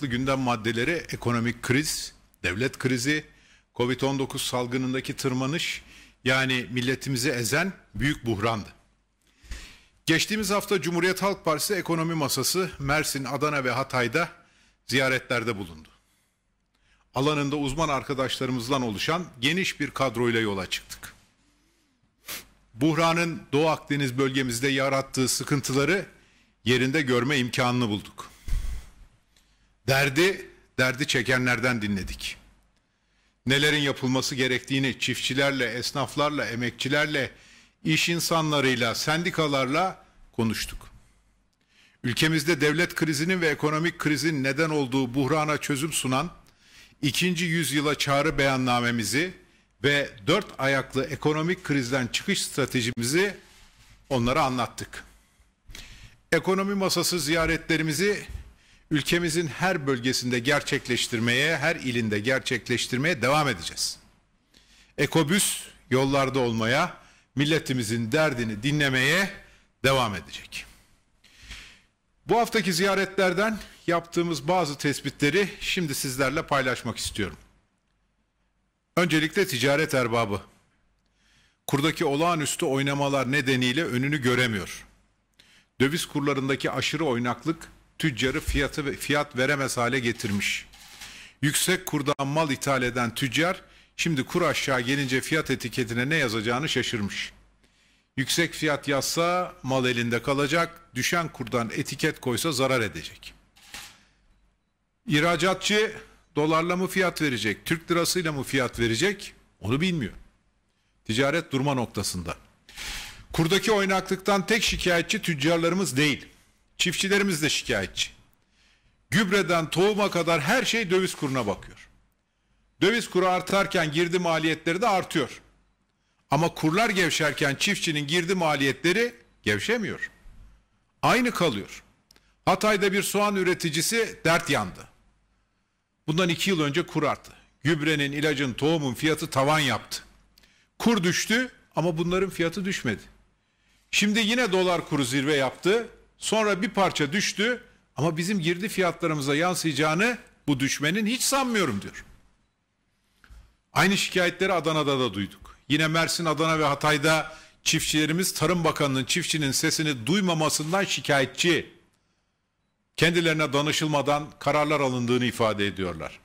farklı gündem maddeleri ekonomik kriz, devlet krizi, Covid-19 salgınındaki tırmanış yani milletimizi ezen büyük buhrandı. Geçtiğimiz hafta Cumhuriyet Halk Partisi ekonomi masası Mersin, Adana ve Hatay'da ziyaretlerde bulundu. Alanında uzman arkadaşlarımızdan oluşan geniş bir kadroyla yola çıktık. Buhranın Doğu Akdeniz bölgemizde yarattığı sıkıntıları yerinde görme imkanını bulduk. Derdi, derdi çekenlerden dinledik. Nelerin yapılması gerektiğini çiftçilerle, esnaflarla, emekçilerle, iş insanlarıyla, sendikalarla konuştuk. Ülkemizde devlet krizinin ve ekonomik krizin neden olduğu buhrana çözüm sunan ikinci yüzyıla çağrı beyannamemizi ve dört ayaklı ekonomik krizden çıkış stratejimizi onlara anlattık. Ekonomi masası ziyaretlerimizi ülkemizin her bölgesinde gerçekleştirmeye, her ilinde gerçekleştirmeye devam edeceğiz. Ekobüs yollarda olmaya, milletimizin derdini dinlemeye devam edecek. Bu haftaki ziyaretlerden yaptığımız bazı tespitleri şimdi sizlerle paylaşmak istiyorum. Öncelikle ticaret erbabı. Kurdaki olağanüstü oynamalar nedeniyle önünü göremiyor. Döviz kurlarındaki aşırı oynaklık tüccarı fiyatı fiyat veremez hale getirmiş. Yüksek kurdan mal ithal eden tüccar şimdi kur aşağı gelince fiyat etiketine ne yazacağını şaşırmış. Yüksek fiyat yazsa mal elinde kalacak, düşen kurdan etiket koysa zarar edecek. İhracatçı dolarla mı fiyat verecek, Türk lirasıyla mı fiyat verecek onu bilmiyor. Ticaret durma noktasında. Kurdaki oynaklıktan tek şikayetçi tüccarlarımız değil. Çiftçilerimiz de şikayetçi. Gübreden tohuma kadar her şey döviz kuruna bakıyor. Döviz kuru artarken girdi maliyetleri de artıyor. Ama kurlar gevşerken çiftçinin girdi maliyetleri gevşemiyor. Aynı kalıyor. Hatay'da bir soğan üreticisi dert yandı. Bundan iki yıl önce kur arttı. Gübrenin, ilacın, tohumun fiyatı tavan yaptı. Kur düştü ama bunların fiyatı düşmedi. Şimdi yine dolar kuru zirve yaptı. Sonra bir parça düştü ama bizim girdi fiyatlarımıza yansıyacağını bu düşmenin hiç sanmıyorum diyor. Aynı şikayetleri Adana'da da duyduk. Yine Mersin, Adana ve Hatay'da çiftçilerimiz Tarım Bakanı'nın çiftçinin sesini duymamasından şikayetçi. Kendilerine danışılmadan kararlar alındığını ifade ediyorlar.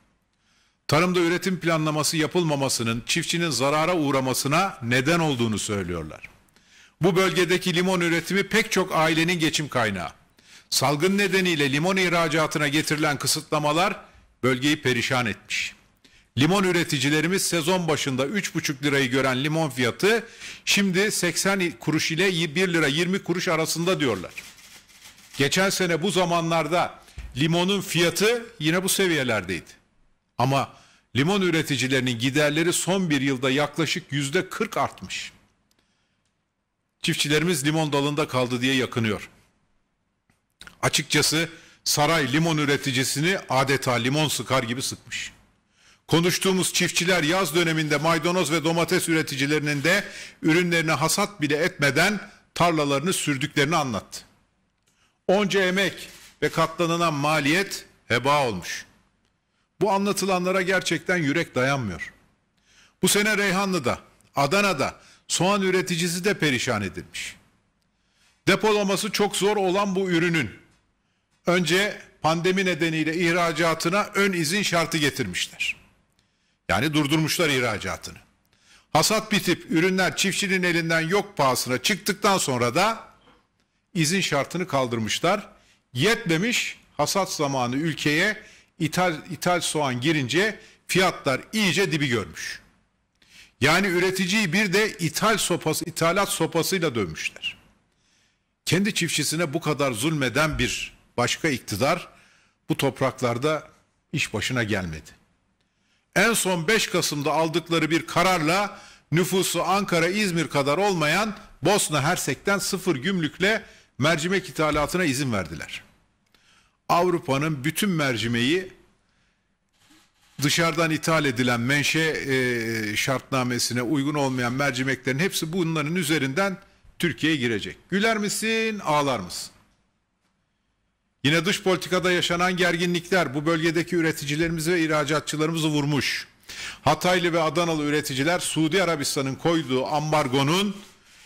Tarımda üretim planlaması yapılmamasının çiftçinin zarara uğramasına neden olduğunu söylüyorlar. Bu bölgedeki limon üretimi pek çok ailenin geçim kaynağı. Salgın nedeniyle limon ihracatına getirilen kısıtlamalar bölgeyi perişan etmiş. Limon üreticilerimiz sezon başında 3,5 lirayı gören limon fiyatı şimdi 80 kuruş ile 1 lira 20 kuruş arasında diyorlar. Geçen sene bu zamanlarda limonun fiyatı yine bu seviyelerdeydi. Ama limon üreticilerinin giderleri son bir yılda yaklaşık yüzde 40 artmış. Çiftçilerimiz limon dalında kaldı diye yakınıyor. Açıkçası saray limon üreticisini adeta limon sıkar gibi sıkmış. Konuştuğumuz çiftçiler yaz döneminde maydanoz ve domates üreticilerinin de ürünlerini hasat bile etmeden tarlalarını sürdüklerini anlattı. Onca emek ve katlanılan maliyet heba olmuş. Bu anlatılanlara gerçekten yürek dayanmıyor. Bu sene Reyhanlı'da, Adana'da soğan üreticisi de perişan edilmiş. Depolaması çok zor olan bu ürünün önce pandemi nedeniyle ihracatına ön izin şartı getirmişler. Yani durdurmuşlar ihracatını. Hasat bitip ürünler çiftçinin elinden yok pahasına çıktıktan sonra da izin şartını kaldırmışlar. Yetmemiş hasat zamanı ülkeye ithal, ithal soğan girince fiyatlar iyice dibi görmüş. Yani üreticiyi bir de ithal sopası, ithalat sopasıyla dövmüşler. Kendi çiftçisine bu kadar zulmeden bir başka iktidar bu topraklarda iş başına gelmedi. En son 5 Kasım'da aldıkları bir kararla nüfusu Ankara, İzmir kadar olmayan Bosna Hersek'ten sıfır gümrükle mercimek ithalatına izin verdiler. Avrupa'nın bütün mercimeği dışarıdan ithal edilen menşe e, şartnamesine uygun olmayan mercimeklerin hepsi bunların üzerinden Türkiye'ye girecek. Güler misin, ağlar mısın? Yine dış politikada yaşanan gerginlikler bu bölgedeki üreticilerimizi ve ihracatçılarımızı vurmuş. Hataylı ve Adanalı üreticiler Suudi Arabistan'ın koyduğu ambargonun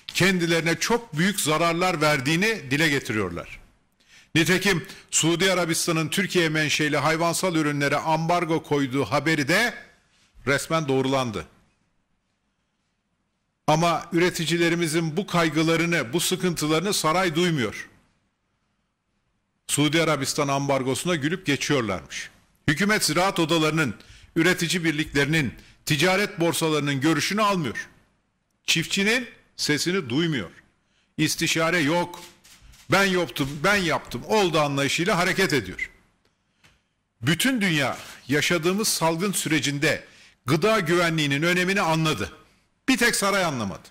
kendilerine çok büyük zararlar verdiğini dile getiriyorlar. Nitekim Suudi Arabistan'ın Türkiye menşeli hayvansal ürünlere ambargo koyduğu haberi de resmen doğrulandı. Ama üreticilerimizin bu kaygılarını, bu sıkıntılarını saray duymuyor. Suudi Arabistan ambargosuna gülüp geçiyorlarmış. Hükümet ziraat odalarının, üretici birliklerinin, ticaret borsalarının görüşünü almıyor. Çiftçinin sesini duymuyor. İstişare yok ben yaptım, ben yaptım, oldu anlayışıyla hareket ediyor. Bütün dünya yaşadığımız salgın sürecinde gıda güvenliğinin önemini anladı. Bir tek saray anlamadı.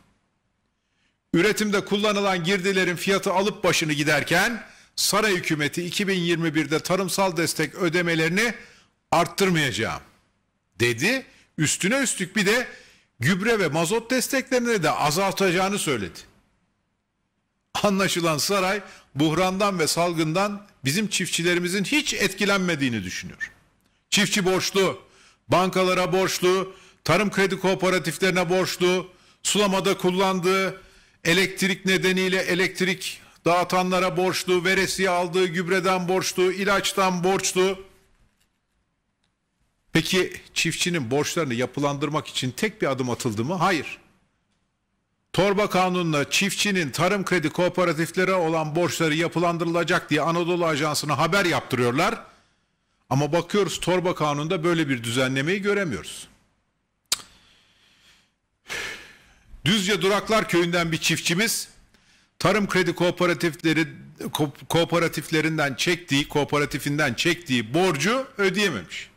Üretimde kullanılan girdilerin fiyatı alıp başını giderken saray hükümeti 2021'de tarımsal destek ödemelerini arttırmayacağım dedi. Üstüne üstlük bir de gübre ve mazot desteklerini de azaltacağını söyledi. Anlaşılan saray buhrandan ve salgından bizim çiftçilerimizin hiç etkilenmediğini düşünüyor. Çiftçi borçlu, bankalara borçlu, tarım kredi kooperatiflerine borçlu, sulamada kullandığı elektrik nedeniyle elektrik dağıtanlara borçlu, veresiye aldığı gübreden borçlu, ilaçtan borçlu. Peki çiftçinin borçlarını yapılandırmak için tek bir adım atıldı mı? Hayır. Torba kanununa çiftçinin tarım kredi kooperatiflere olan borçları yapılandırılacak diye Anadolu Ajansı'na haber yaptırıyorlar. Ama bakıyoruz torba kanununda böyle bir düzenlemeyi göremiyoruz. Düzce Duraklar Köyü'nden bir çiftçimiz tarım kredi kooperatifleri ko kooperatiflerinden çektiği, kooperatifinden çektiği borcu ödeyememiş.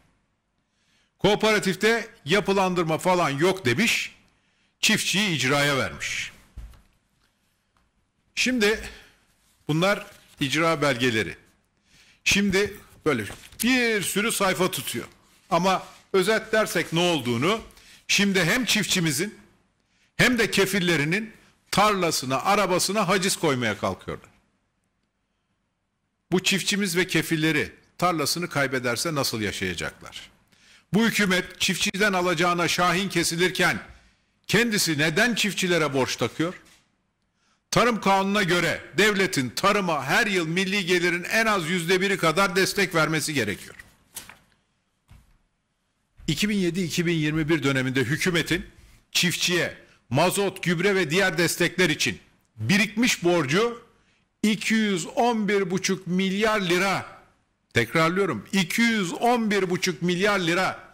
Kooperatifte yapılandırma falan yok demiş çiftçiyi icraya vermiş. Şimdi bunlar icra belgeleri. Şimdi böyle bir sürü sayfa tutuyor. Ama özet dersek ne olduğunu şimdi hem çiftçimizin hem de kefillerinin tarlasına, arabasına haciz koymaya kalkıyorlar. Bu çiftçimiz ve kefilleri tarlasını kaybederse nasıl yaşayacaklar? Bu hükümet çiftçiden alacağına şahin kesilirken Kendisi neden çiftçilere borç takıyor? Tarım kanununa göre devletin tarıma her yıl milli gelirin en az yüzde biri kadar destek vermesi gerekiyor. 2007-2021 döneminde hükümetin çiftçiye mazot, gübre ve diğer destekler için birikmiş borcu 211,5 milyar lira. Tekrarlıyorum 211,5 milyar lira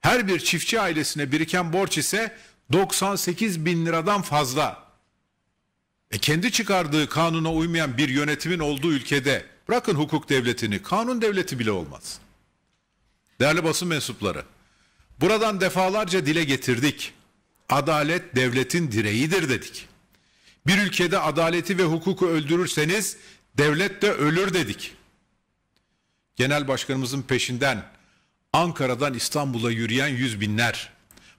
her bir çiftçi ailesine biriken borç ise 98 bin liradan fazla. E kendi çıkardığı kanuna uymayan bir yönetimin olduğu ülkede bırakın hukuk devletini, kanun devleti bile olmaz. Değerli basın mensupları, buradan defalarca dile getirdik. Adalet devletin direğidir dedik. Bir ülkede adaleti ve hukuku öldürürseniz devlet de ölür dedik. Genel başkanımızın peşinden Ankara'dan İstanbul'a yürüyen yüz binler,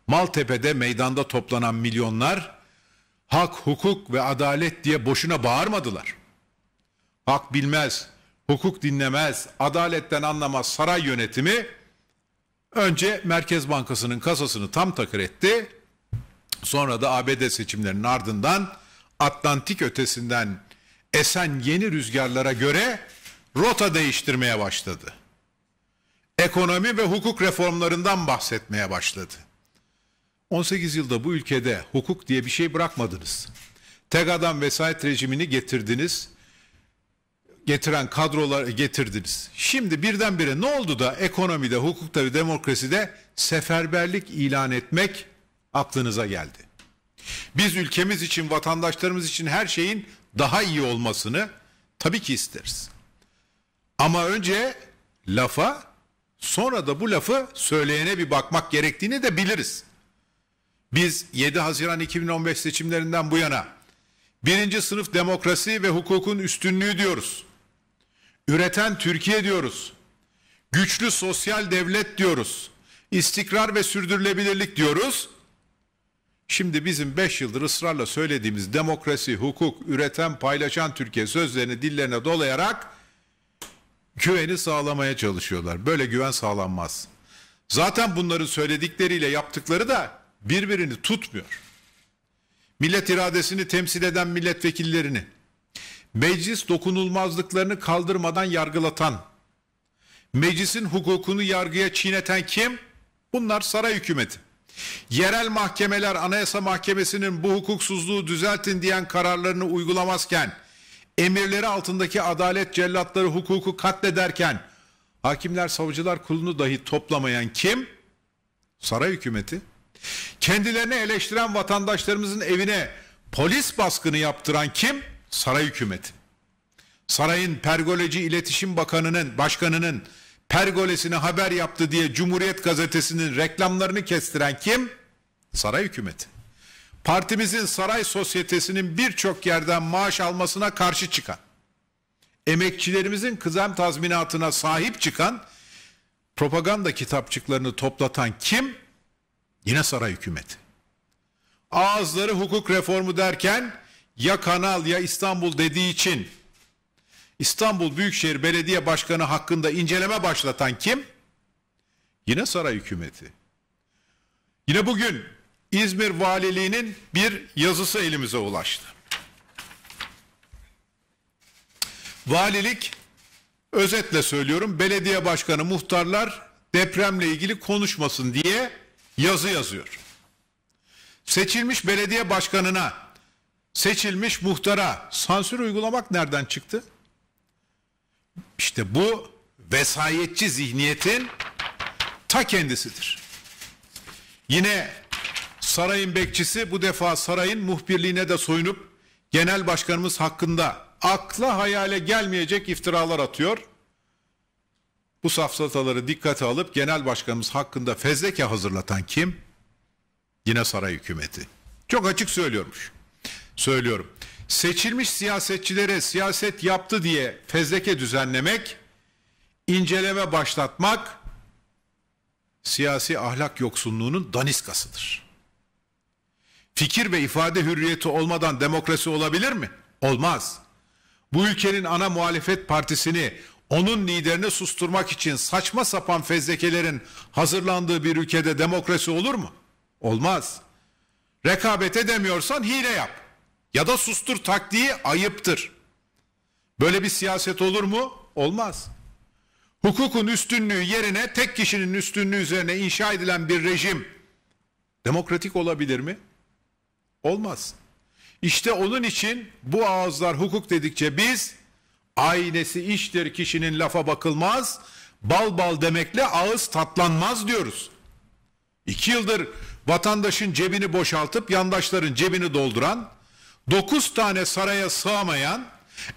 Maltepe'de meydanda toplanan milyonlar hak, hukuk ve adalet diye boşuna bağırmadılar. Hak bilmez, hukuk dinlemez, adaletten anlamaz saray yönetimi önce Merkez Bankası'nın kasasını tam takır etti. Sonra da ABD seçimlerinin ardından Atlantik ötesinden esen yeni rüzgarlara göre rota değiştirmeye başladı ekonomi ve hukuk reformlarından bahsetmeye başladı. 18 yılda bu ülkede hukuk diye bir şey bırakmadınız. TEGA'dan vesayet rejimini getirdiniz. Getiren kadrolar getirdiniz. Şimdi birdenbire ne oldu da ekonomide, hukukta ve demokraside seferberlik ilan etmek aklınıza geldi. Biz ülkemiz için, vatandaşlarımız için her şeyin daha iyi olmasını tabii ki isteriz. Ama önce lafa Sonra da bu lafı söyleyene bir bakmak gerektiğini de biliriz. Biz 7 Haziran 2015 seçimlerinden bu yana birinci sınıf demokrasi ve hukukun üstünlüğü diyoruz. Üreten Türkiye diyoruz. Güçlü sosyal devlet diyoruz. İstikrar ve sürdürülebilirlik diyoruz. Şimdi bizim 5 yıldır ısrarla söylediğimiz demokrasi, hukuk, üreten, paylaşan Türkiye sözlerini dillerine dolayarak güveni sağlamaya çalışıyorlar. Böyle güven sağlanmaz. Zaten bunların söyledikleriyle yaptıkları da birbirini tutmuyor. Millet iradesini temsil eden milletvekillerini, meclis dokunulmazlıklarını kaldırmadan yargılatan, meclisin hukukunu yargıya çiğneten kim? Bunlar saray hükümeti. Yerel mahkemeler Anayasa Mahkemesi'nin bu hukuksuzluğu düzeltin diyen kararlarını uygulamazken emirleri altındaki adalet cellatları hukuku katlederken hakimler savcılar kulunu dahi toplamayan kim? Saray hükümeti. Kendilerini eleştiren vatandaşlarımızın evine polis baskını yaptıran kim? Saray hükümeti. Sarayın pergoleci iletişim bakanının, başkanının pergolesine haber yaptı diye Cumhuriyet gazetesinin reklamlarını kestiren kim? Saray hükümeti partimizin saray sosyetesinin birçok yerden maaş almasına karşı çıkan, emekçilerimizin kızem tazminatına sahip çıkan, propaganda kitapçıklarını toplatan kim? Yine saray hükümeti. Ağızları hukuk reformu derken ya Kanal ya İstanbul dediği için İstanbul Büyükşehir Belediye Başkanı hakkında inceleme başlatan kim? Yine saray hükümeti. Yine bugün İzmir Valiliği'nin bir yazısı elimize ulaştı. Valilik özetle söylüyorum belediye başkanı muhtarlar depremle ilgili konuşmasın diye yazı yazıyor. Seçilmiş belediye başkanına, seçilmiş muhtara sansür uygulamak nereden çıktı? İşte bu vesayetçi zihniyetin ta kendisidir. Yine sarayın bekçisi bu defa sarayın muhbirliğine de soyunup genel başkanımız hakkında akla hayale gelmeyecek iftiralar atıyor. Bu safsataları dikkate alıp genel başkanımız hakkında fezleke hazırlatan kim? Yine saray hükümeti. Çok açık söylüyormuş. Söylüyorum. Seçilmiş siyasetçilere siyaset yaptı diye fezleke düzenlemek, inceleme başlatmak siyasi ahlak yoksunluğunun daniskasıdır. Fikir ve ifade hürriyeti olmadan demokrasi olabilir mi? Olmaz. Bu ülkenin ana muhalefet partisini onun liderini susturmak için saçma sapan fezlekelerin hazırlandığı bir ülkede demokrasi olur mu? Olmaz. Rekabet edemiyorsan hile yap. Ya da sustur taktiği ayıptır. Böyle bir siyaset olur mu? Olmaz. Hukukun üstünlüğü yerine tek kişinin üstünlüğü üzerine inşa edilen bir rejim demokratik olabilir mi? Olmaz. İşte onun için bu ağızlar hukuk dedikçe biz aynesi iştir kişinin lafa bakılmaz, bal bal demekle ağız tatlanmaz diyoruz. İki yıldır vatandaşın cebini boşaltıp yandaşların cebini dolduran, dokuz tane saraya sığamayan,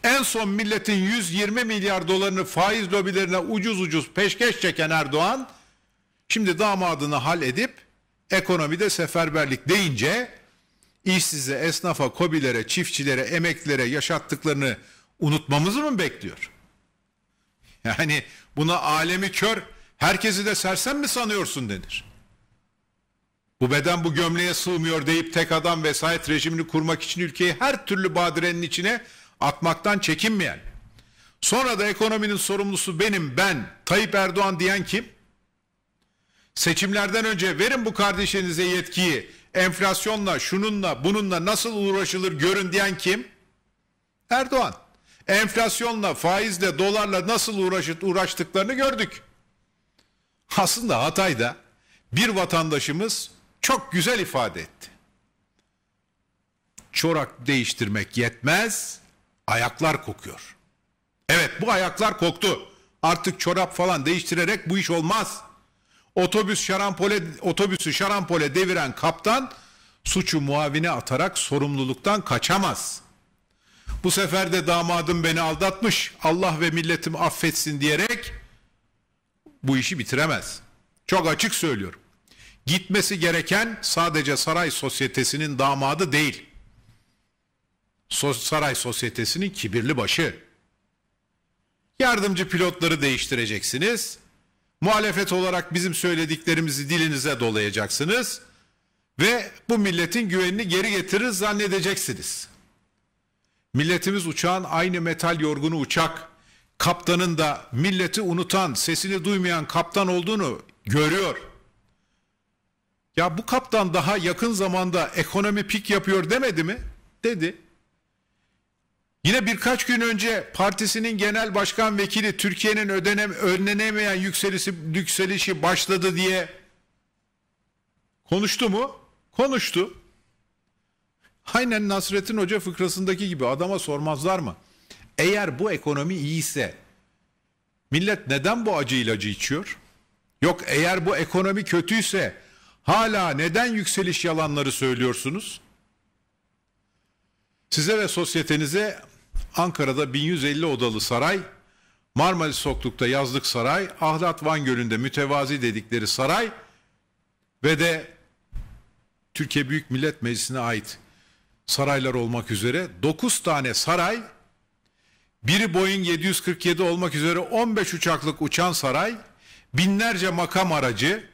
en son milletin 120 milyar dolarını faiz lobilerine ucuz ucuz peşkeş çeken Erdoğan, şimdi damadını hal edip ekonomide seferberlik deyince işsize, esnafa, kobilere, çiftçilere, emeklilere yaşattıklarını unutmamızı mı bekliyor? Yani buna alemi kör, herkesi de sersem mi sanıyorsun denir. Bu beden bu gömleğe sığmıyor deyip tek adam vesayet rejimini kurmak için ülkeyi her türlü badirenin içine atmaktan çekinmeyen. Sonra da ekonominin sorumlusu benim, ben, Tayyip Erdoğan diyen kim? Seçimlerden önce verin bu kardeşinize yetkiyi, enflasyonla, şununla, bununla nasıl uğraşılır görün diyen kim? Erdoğan. Enflasyonla, faizle, dolarla nasıl uğraşıp uğraştıklarını gördük. Aslında Hatay'da bir vatandaşımız çok güzel ifade etti. Çorak değiştirmek yetmez, ayaklar kokuyor. Evet bu ayaklar koktu. Artık çorap falan değiştirerek bu iş olmaz.'' Otobüs şarampole otobüsü şarampole deviren kaptan suçu muavine atarak sorumluluktan kaçamaz. Bu sefer de damadım beni aldatmış. Allah ve milletim affetsin diyerek bu işi bitiremez. Çok açık söylüyorum. Gitmesi gereken sadece saray sosyetesinin damadı değil. Saray sosyetesinin kibirli başı. Yardımcı pilotları değiştireceksiniz. Muhalefet olarak bizim söylediklerimizi dilinize dolayacaksınız ve bu milletin güvenini geri getirir zannedeceksiniz. Milletimiz uçağın aynı metal yorgunu uçak, kaptanın da milleti unutan, sesini duymayan kaptan olduğunu görüyor. Ya bu kaptan daha yakın zamanda ekonomi pik yapıyor demedi mi? Dedi. Yine birkaç gün önce partisinin genel başkan vekili Türkiye'nin ödenem, önlenemeyen yükselişi, yükselişi başladı diye konuştu mu? Konuştu. Aynen Nasrettin Hoca fıkrasındaki gibi adama sormazlar mı? Eğer bu ekonomi iyiyse millet neden bu acı ilacı içiyor? Yok eğer bu ekonomi kötüyse hala neden yükseliş yalanları söylüyorsunuz? Size ve sosyetenize Ankara'da 1150 odalı saray, Marmaris Sokluk'ta yazlık saray, Ahlat Van Gölü'nde mütevazi dedikleri saray ve de Türkiye Büyük Millet Meclisi'ne ait saraylar olmak üzere 9 tane saray, biri Boeing 747 olmak üzere 15 uçaklık uçan saray, binlerce makam aracı,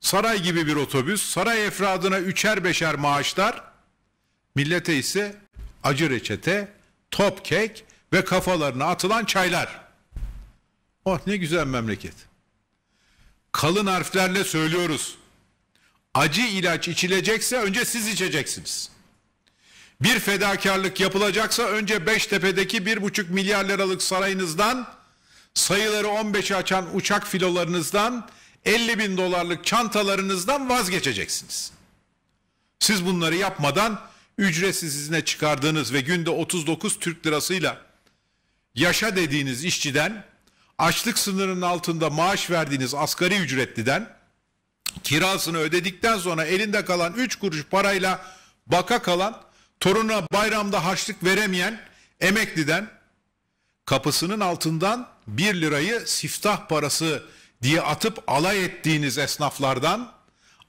saray gibi bir otobüs, saray efradına üçer beşer maaşlar, millete ise acı reçete, top kek ve kafalarına atılan çaylar. Oh ne güzel memleket. Kalın harflerle söylüyoruz. Acı ilaç içilecekse önce siz içeceksiniz. Bir fedakarlık yapılacaksa önce Beştepe'deki bir buçuk milyar liralık sarayınızdan, sayıları 15'e açan uçak filolarınızdan, 50 bin dolarlık çantalarınızdan vazgeçeceksiniz. Siz bunları yapmadan ücretsiz izne çıkardığınız ve günde 39 Türk lirasıyla yaşa dediğiniz işçiden, açlık sınırının altında maaş verdiğiniz asgari ücretliden, kirasını ödedikten sonra elinde kalan 3 kuruş parayla baka kalan, toruna bayramda harçlık veremeyen emekliden, kapısının altından 1 lirayı siftah parası diye atıp alay ettiğiniz esnaflardan,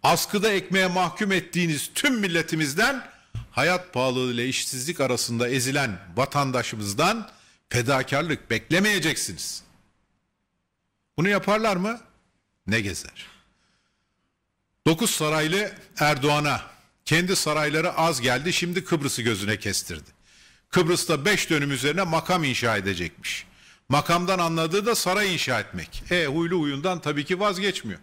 askıda ekmeğe mahkum ettiğiniz tüm milletimizden hayat pahalılığı ile işsizlik arasında ezilen vatandaşımızdan fedakarlık beklemeyeceksiniz. Bunu yaparlar mı? Ne gezer? Dokuz saraylı Erdoğan'a kendi sarayları az geldi şimdi Kıbrıs'ı gözüne kestirdi. Kıbrıs'ta beş dönüm üzerine makam inşa edecekmiş. Makamdan anladığı da saray inşa etmek. E huylu huyundan tabii ki vazgeçmiyor.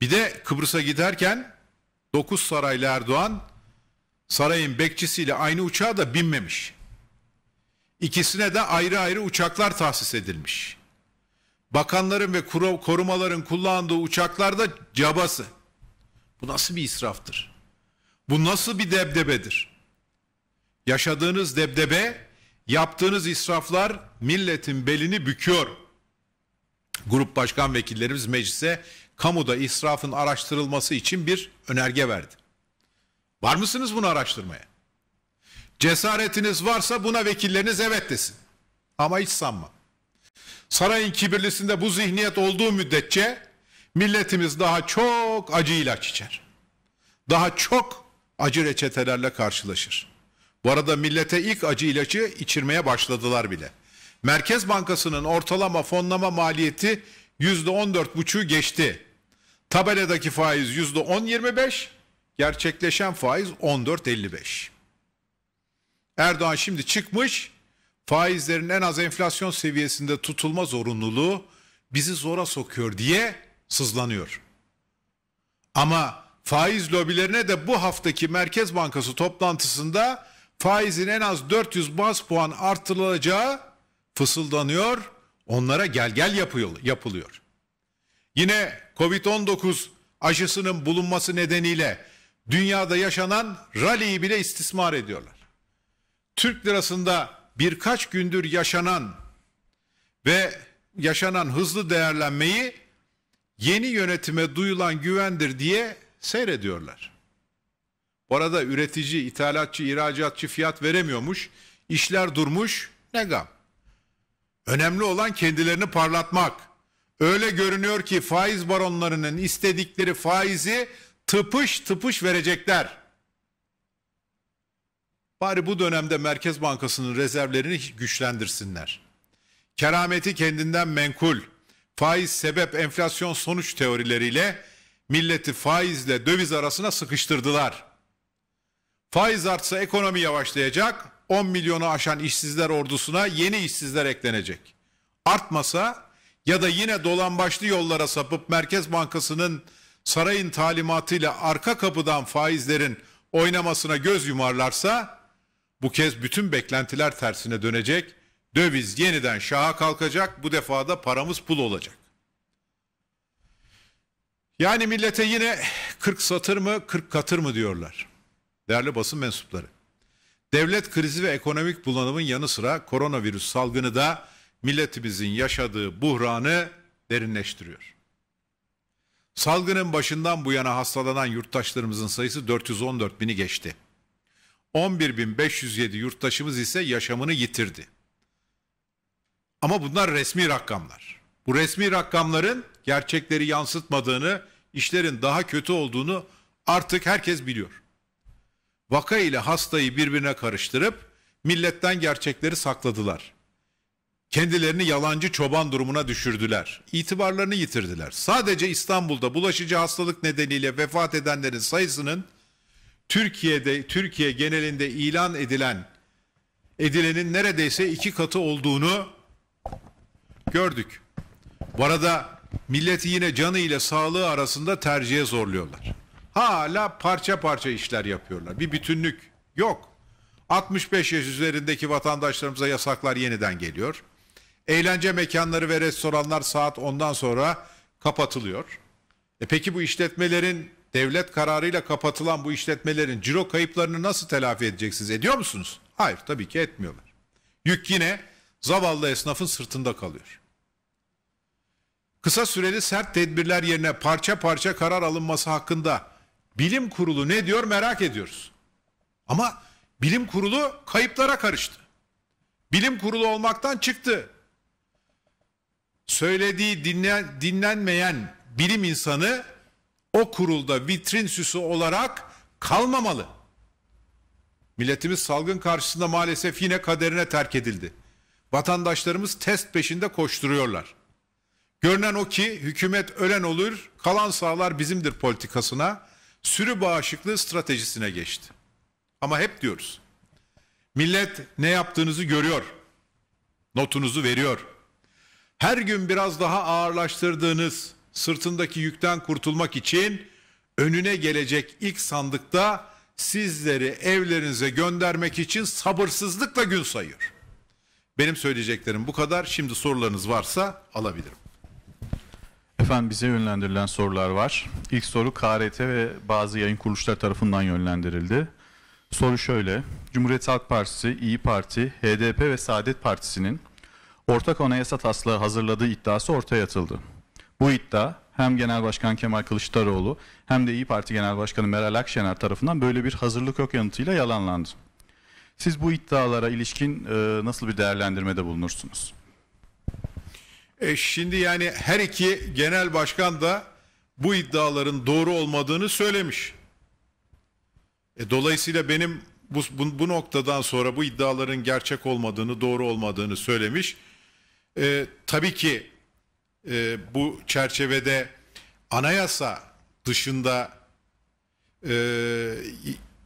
Bir de Kıbrıs'a giderken dokuz saraylı Erdoğan sarayın bekçisiyle aynı uçağa da binmemiş. İkisine de ayrı ayrı uçaklar tahsis edilmiş. Bakanların ve korumaların kullandığı uçaklar da cabası. Bu nasıl bir israftır? Bu nasıl bir debdebedir? Yaşadığınız debdebe, yaptığınız israflar milletin belini büküyor. Grup başkan vekillerimiz meclise kamuda israfın araştırılması için bir önerge verdi. Var mısınız bunu araştırmaya? Cesaretiniz varsa buna vekilleriniz evet desin. Ama hiç sanma. Sarayın kibirlisinde bu zihniyet olduğu müddetçe milletimiz daha çok acı ilaç içer. Daha çok acı reçetelerle karşılaşır. Bu arada millete ilk acı ilacı içirmeye başladılar bile. Merkez Bankası'nın ortalama fonlama maliyeti %14,5'u geçti. Tabeladaki faiz %10.25, Gerçekleşen faiz 14.55. Erdoğan şimdi çıkmış faizlerin en az enflasyon seviyesinde tutulma zorunluluğu bizi zora sokuyor diye sızlanıyor. Ama faiz lobilerine de bu haftaki Merkez Bankası toplantısında faizin en az 400 bas puan artırılacağı fısıldanıyor. Onlara gel gel yapıyor, yapılıyor. Yine Covid-19 aşısının bulunması nedeniyle dünyada yaşanan rally'yi bile istismar ediyorlar. Türk lirasında birkaç gündür yaşanan ve yaşanan hızlı değerlenmeyi yeni yönetime duyulan güvendir diye seyrediyorlar. Bu arada üretici, ithalatçı, ihracatçı fiyat veremiyormuş, işler durmuş, ne gam. Önemli olan kendilerini parlatmak. Öyle görünüyor ki faiz baronlarının istedikleri faizi tıpış tıpış verecekler. Bari bu dönemde Merkez Bankası'nın rezervlerini güçlendirsinler. Kerameti kendinden menkul, faiz sebep enflasyon sonuç teorileriyle milleti faizle döviz arasına sıkıştırdılar. Faiz artsa ekonomi yavaşlayacak, 10 milyonu aşan işsizler ordusuna yeni işsizler eklenecek. Artmasa ya da yine dolan başlı yollara sapıp Merkez Bankası'nın sarayın talimatıyla arka kapıdan faizlerin oynamasına göz yumarlarsa bu kez bütün beklentiler tersine dönecek. Döviz yeniden şaha kalkacak. Bu defa da paramız pul olacak. Yani millete yine 40 satır mı 40 katır mı diyorlar. Değerli basın mensupları. Devlet krizi ve ekonomik bulanımın yanı sıra koronavirüs salgını da milletimizin yaşadığı buhranı derinleştiriyor. Salgının başından bu yana hastalanan yurttaşlarımızın sayısı 414 bini geçti. 11.507 yurttaşımız ise yaşamını yitirdi. Ama bunlar resmi rakamlar. Bu resmi rakamların gerçekleri yansıtmadığını, işlerin daha kötü olduğunu artık herkes biliyor. Vaka ile hastayı birbirine karıştırıp milletten gerçekleri sakladılar kendilerini yalancı çoban durumuna düşürdüler. İtibarlarını yitirdiler. Sadece İstanbul'da bulaşıcı hastalık nedeniyle vefat edenlerin sayısının Türkiye'de Türkiye genelinde ilan edilen edilenin neredeyse iki katı olduğunu gördük. Bu arada milleti yine canı ile sağlığı arasında tercihe zorluyorlar. Hala parça parça işler yapıyorlar. Bir bütünlük yok. 65 yaş üzerindeki vatandaşlarımıza yasaklar yeniden geliyor. Eğlence mekanları ve restoranlar saat 10'dan sonra kapatılıyor. E peki bu işletmelerin devlet kararıyla kapatılan bu işletmelerin ciro kayıplarını nasıl telafi edeceksiniz? Ediyor musunuz? Hayır tabii ki etmiyorlar. Yük yine zavallı esnafın sırtında kalıyor. Kısa süreli sert tedbirler yerine parça parça karar alınması hakkında bilim kurulu ne diyor merak ediyoruz. Ama bilim kurulu kayıplara karıştı. Bilim kurulu olmaktan çıktı söylediği dinlen, dinlenmeyen bilim insanı o kurulda vitrin süsü olarak kalmamalı. Milletimiz salgın karşısında maalesef yine kaderine terk edildi. Vatandaşlarımız test peşinde koşturuyorlar. Görünen o ki hükümet ölen olur, kalan sağlar bizimdir politikasına, sürü bağışıklığı stratejisine geçti. Ama hep diyoruz. Millet ne yaptığınızı görüyor. Notunuzu veriyor her gün biraz daha ağırlaştırdığınız sırtındaki yükten kurtulmak için önüne gelecek ilk sandıkta sizleri evlerinize göndermek için sabırsızlıkla gün sayıyor. Benim söyleyeceklerim bu kadar. Şimdi sorularınız varsa alabilirim. Efendim bize yönlendirilen sorular var. İlk soru KRT ve bazı yayın kuruluşları tarafından yönlendirildi. Soru şöyle. Cumhuriyet Halk Partisi, İyi Parti, HDP ve Saadet Partisi'nin ortak anayasa taslağı hazırladığı iddiası ortaya atıldı. Bu iddia hem Genel Başkan Kemal Kılıçdaroğlu hem de İyi Parti Genel Başkanı Meral Akşener tarafından böyle bir hazırlık yok yanıtıyla yalanlandı. Siz bu iddialara ilişkin e, nasıl bir değerlendirmede bulunursunuz? E şimdi yani her iki genel başkan da bu iddiaların doğru olmadığını söylemiş. E dolayısıyla benim bu, bu, bu noktadan sonra bu iddiaların gerçek olmadığını, doğru olmadığını söylemiş e, tabii ki e, bu çerçevede anayasa dışında e,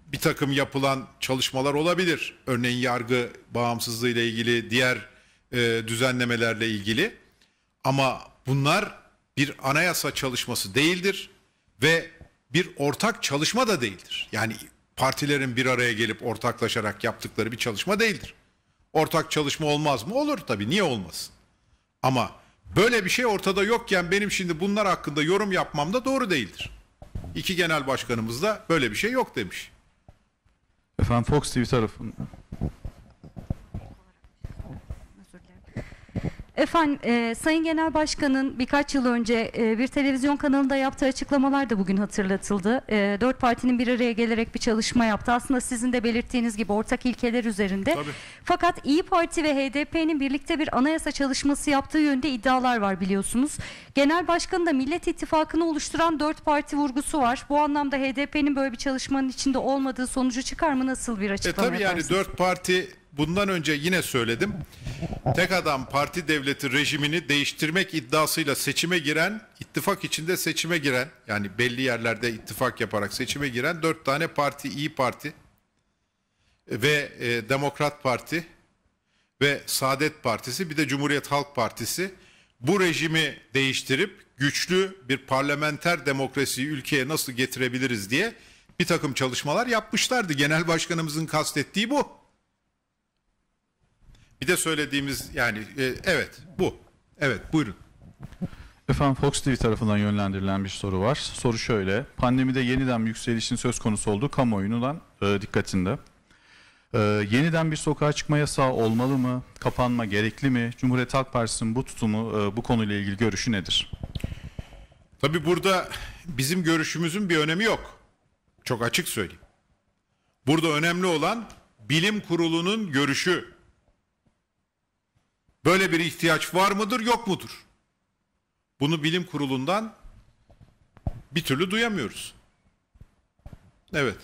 bir takım yapılan çalışmalar olabilir. Örneğin yargı bağımsızlığı ile ilgili, diğer e, düzenlemelerle ilgili. Ama bunlar bir anayasa çalışması değildir ve bir ortak çalışma da değildir. Yani partilerin bir araya gelip ortaklaşarak yaptıkları bir çalışma değildir. Ortak çalışma olmaz mı? Olur tabii. Niye olmasın? Ama böyle bir şey ortada yokken benim şimdi bunlar hakkında yorum yapmam da doğru değildir. İki genel başkanımız da böyle bir şey yok demiş. Efendim Fox TV tarafından. Efendim e, Sayın Genel Başkan'ın birkaç yıl önce e, bir televizyon kanalında yaptığı açıklamalar da bugün hatırlatıldı. E, dört partinin bir araya gelerek bir çalışma yaptı. Aslında sizin de belirttiğiniz gibi ortak ilkeler üzerinde. Tabii. Fakat İyi Parti ve HDP'nin birlikte bir anayasa çalışması yaptığı yönde iddialar var biliyorsunuz. Genel Başkan'ın da Millet İttifakı'nı oluşturan dört parti vurgusu var. Bu anlamda HDP'nin böyle bir çalışmanın içinde olmadığı sonucu çıkar mı? Nasıl bir açıklama e, Tabii yaparsınız? yani dört parti bundan önce yine söyledim. Tek adam parti devleti rejimini değiştirmek iddiasıyla seçime giren, ittifak içinde seçime giren, yani belli yerlerde ittifak yaparak seçime giren dört tane parti, İyi Parti ve e, Demokrat Parti ve Saadet Partisi bir de Cumhuriyet Halk Partisi bu rejimi değiştirip güçlü bir parlamenter demokrasiyi ülkeye nasıl getirebiliriz diye bir takım çalışmalar yapmışlardı. Genel başkanımızın kastettiği bu. Bir de söylediğimiz yani e, evet bu. Evet buyurun. Efendim Fox TV tarafından yönlendirilen bir soru var. Soru şöyle. Pandemide yeniden yükselişin söz konusu olduğu kamuoyundan e, dikkatinde. E, yeniden bir sokağa çıkma yasağı olmalı mı? Kapanma gerekli mi? Cumhuriyet Halk Partisi'nin bu tutumu e, bu konuyla ilgili görüşü nedir? Tabii burada bizim görüşümüzün bir önemi yok. Çok açık söyleyeyim. Burada önemli olan bilim kurulunun görüşü. Böyle bir ihtiyaç var mıdır, yok mudur? Bunu bilim kurulundan bir türlü duyamıyoruz. Evet.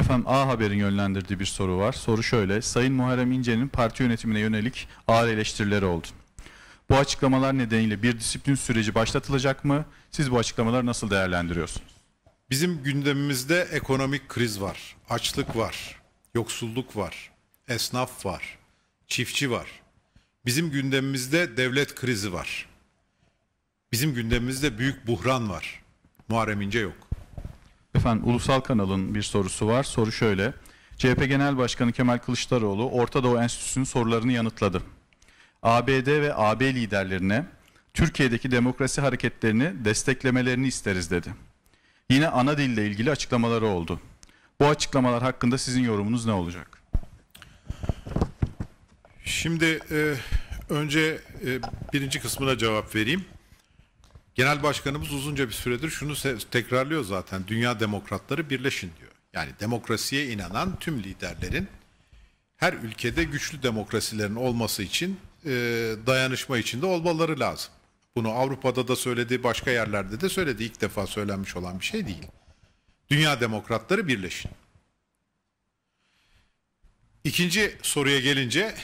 Efendim A Haber'in yönlendirdiği bir soru var. Soru şöyle. Sayın Muharrem İnce'nin parti yönetimine yönelik ağır eleştirileri oldu. Bu açıklamalar nedeniyle bir disiplin süreci başlatılacak mı? Siz bu açıklamaları nasıl değerlendiriyorsunuz? Bizim gündemimizde ekonomik kriz var, açlık var, yoksulluk var, esnaf var, çiftçi var. Bizim gündemimizde devlet krizi var. Bizim gündemimizde büyük buhran var. Muharrem İnce yok. Efendim Ulusal Kanal'ın bir sorusu var. Soru şöyle. CHP Genel Başkanı Kemal Kılıçdaroğlu Orta Doğu Enstitüsü'nün sorularını yanıtladı. ABD ve AB liderlerine Türkiye'deki demokrasi hareketlerini desteklemelerini isteriz dedi. Yine ana dille ilgili açıklamaları oldu. Bu açıklamalar hakkında sizin yorumunuz ne olacak? Şimdi e, önce e, birinci kısmına cevap vereyim. Genel Başkanımız uzunca bir süredir şunu tekrarlıyor zaten. Dünya demokratları birleşin diyor. Yani demokrasiye inanan tüm liderlerin her ülkede güçlü demokrasilerin olması için e, dayanışma içinde olmaları lazım. Bunu Avrupa'da da söyledi, başka yerlerde de söyledi. İlk defa söylenmiş olan bir şey değil. Dünya demokratları birleşin. İkinci soruya gelince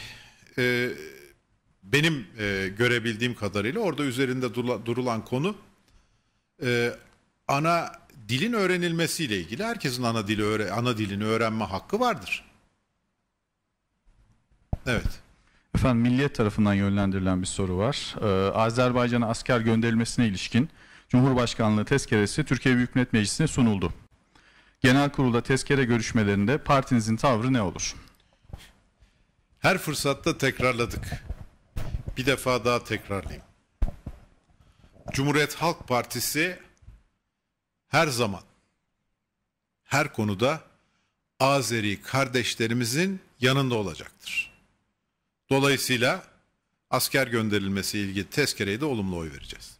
e, benim e, görebildiğim kadarıyla orada üzerinde durulan konu e, ana dilin öğrenilmesiyle ilgili herkesin ana dili öğre, ana dilini öğrenme hakkı vardır. Evet. Efendim Milliyet tarafından yönlendirilen bir soru var. Ee, Azerbaycan'a asker gönderilmesine ilişkin Cumhurbaşkanlığı tezkeresi Türkiye Büyük Millet Meclisi'ne sunuldu. Genel kurulda tezkere görüşmelerinde partinizin tavrı ne olur? Her fırsatta tekrarladık. Bir defa daha tekrarlayayım. Cumhuriyet Halk Partisi her zaman her konuda Azeri kardeşlerimizin yanında olacaktır. Dolayısıyla asker gönderilmesi ilgili tezkereye de olumlu oy vereceğiz.